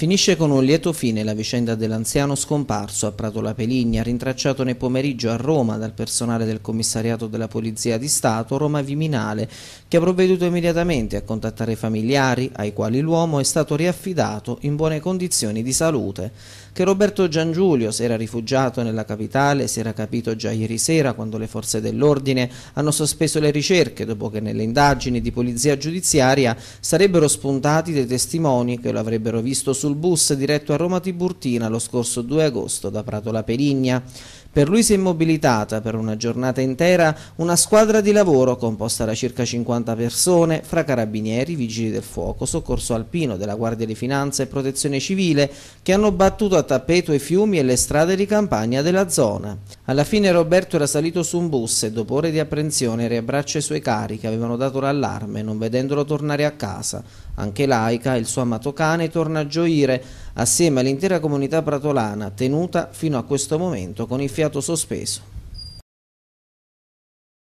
Finisce con un lieto fine la vicenda dell'anziano scomparso a Prato La Peligna, rintracciato nel pomeriggio a Roma dal personale del commissariato della Polizia di Stato Roma Viminale, che ha provveduto immediatamente a contattare i familiari, ai quali l'uomo è stato riaffidato in buone condizioni di salute. Che Roberto Giangiulio si era rifugiato nella capitale si era capito già ieri sera quando le forze dell'ordine hanno sospeso le ricerche dopo che nelle indagini di polizia giudiziaria sarebbero spuntati dei testimoni che lo avrebbero visto sul sul bus diretto a Roma Tiburtina lo scorso 2 agosto da Pratola Perigna. Per lui si è mobilitata per una giornata intera una squadra di lavoro composta da circa 50 persone fra carabinieri, vigili del fuoco, soccorso alpino della Guardia di Finanza e Protezione Civile che hanno battuto a tappeto i fiumi e le strade di campagna della zona. Alla fine Roberto era salito su un bus e dopo ore di apprensione riabbraccia i suoi cari che avevano dato l'allarme non vedendolo tornare a casa. Anche Laica, il suo amato cane, torna a gioire assieme all'intera comunità pratolana tenuta fino a questo momento con il fiato sospeso.